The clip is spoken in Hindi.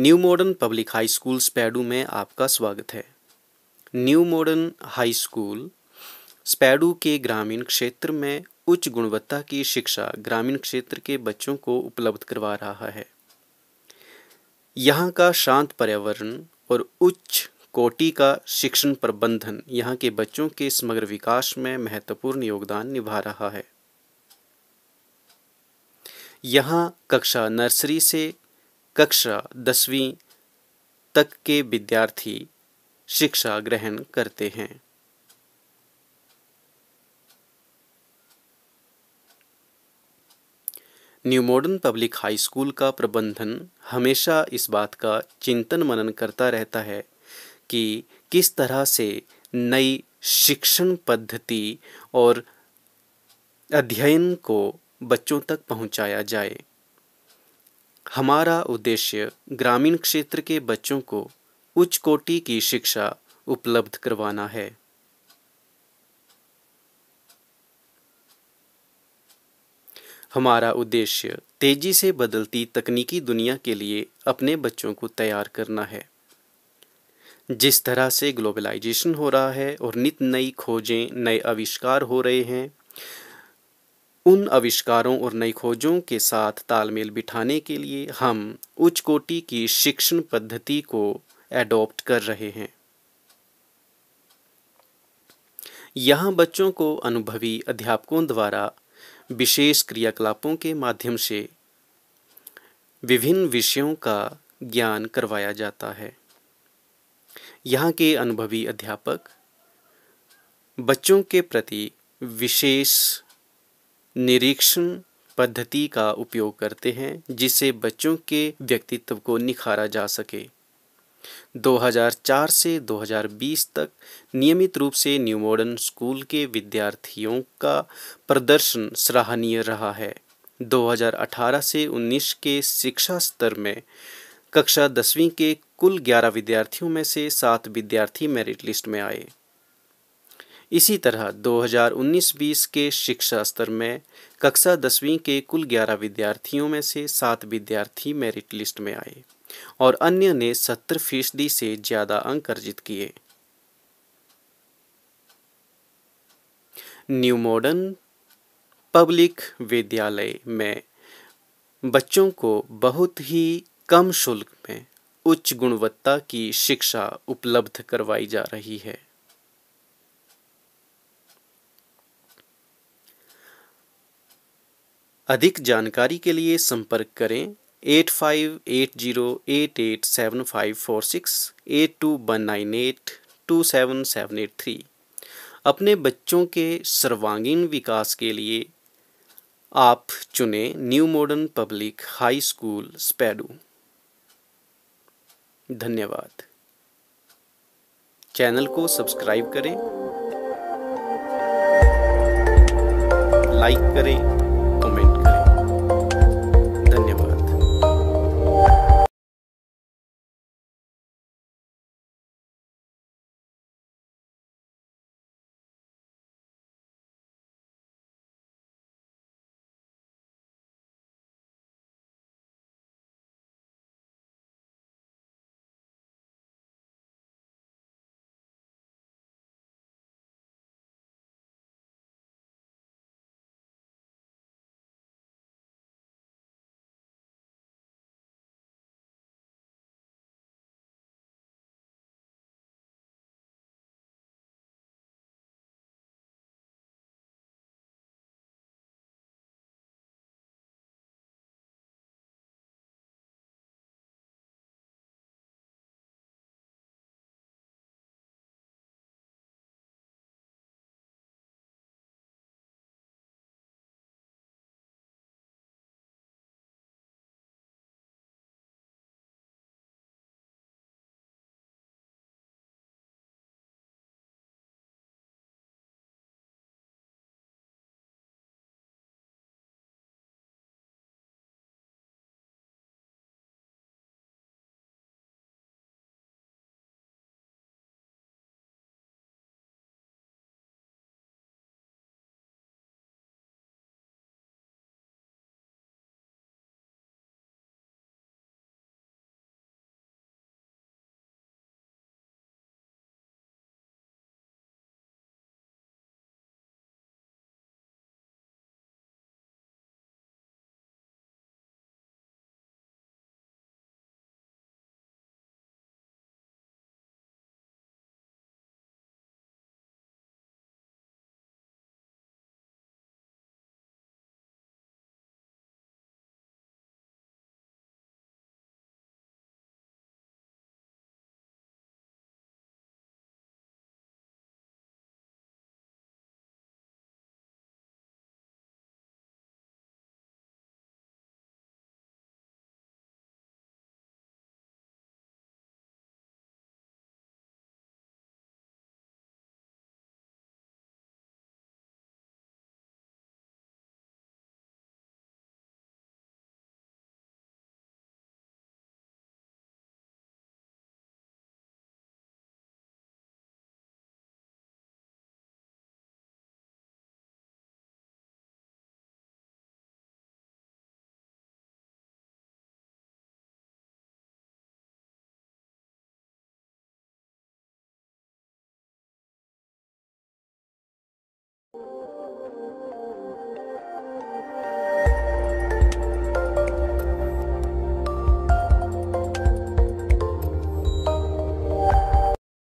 new modern public high school स्पैडू में आपका स्वागत है न्यू मॉडर्न हाई स्कूल स्पैडू के ग्रामीण क्षेत्र में उच्च गुणवत्ता की शिक्षा ग्रामीण क्षेत्र के बच्चों को उपलब्ध करवा रहा है यहाँ का शांत पर्यावरण और उच्च कोटि का शिक्षण प्रबंधन यहाँ के बच्चों के समग्र विकास में महत्वपूर्ण योगदान निभा रहा है यहाँ कक्षा नर्सरी से कक्षा दसवीं तक के विद्यार्थी शिक्षा ग्रहण करते हैं new modern public high school का प्रबंधन हमेशा इस बात का चिंतन मनन करता रहता है कि किस तरह से नई शिक्षण पद्धति और अध्ययन को बच्चों तक पहुंचाया जाए हमारा उद्देश्य ग्रामीण क्षेत्र के बच्चों को उच्च कोटि की शिक्षा उपलब्ध करवाना है हमारा उद्देश्य तेजी से बदलती तकनीकी दुनिया के लिए अपने बच्चों को तैयार करना है जिस तरह से ग्लोबलाइजेशन हो रहा है और नित नई खोजें नए आविष्कार हो रहे हैं उन आविष्कारों और नई खोजों के साथ तालमेल बिठाने के लिए हम उच्च कोटि की शिक्षण पद्धति को एडॉप्ट कर रहे हैं यहाँ बच्चों को अनुभवी अध्यापकों द्वारा विशेष क्रियाकलापों के माध्यम से विभिन्न विषयों का ज्ञान करवाया जाता है यहाँ के अनुभवी अध्यापक बच्चों के प्रति विशेष निरीक्षण पद्धति का उपयोग करते हैं जिससे बच्चों के व्यक्तित्व को निखारा जा सके 2004 से 2020 तक नियमित रूप से न्यू मॉडर्न स्कूल के विद्यार्थियों का प्रदर्शन सराहनीय रहा है 2018 से 19 के शिक्षा स्तर में कक्षा दसवीं के कुल 11 विद्यार्थियों में से सात विद्यार्थी मेरिट लिस्ट में आए इसी तरह 2019-20 के शिक्षा स्तर में कक्षा दसवीं के कुल 11 विद्यार्थियों में से सात विद्यार्थी मेरिट लिस्ट में आए और अन्य ने 70 फीसदी से ज़्यादा अंक अर्जित किए न्यू मॉडर्न पब्लिक विद्यालय में बच्चों को बहुत ही कम शुल्क में उच्च गुणवत्ता की शिक्षा उपलब्ध करवाई जा रही है अधिक जानकारी के लिए संपर्क करें eight five eight zero eight eight seven five four six eight two one nine eight two seven seven eight three अपने बच्चों के सर्वांगीण विकास के लिए आप चुने new modern public high school स्पैडू धन्यवाद चैनल को सब्सक्राइब करें लाइक करें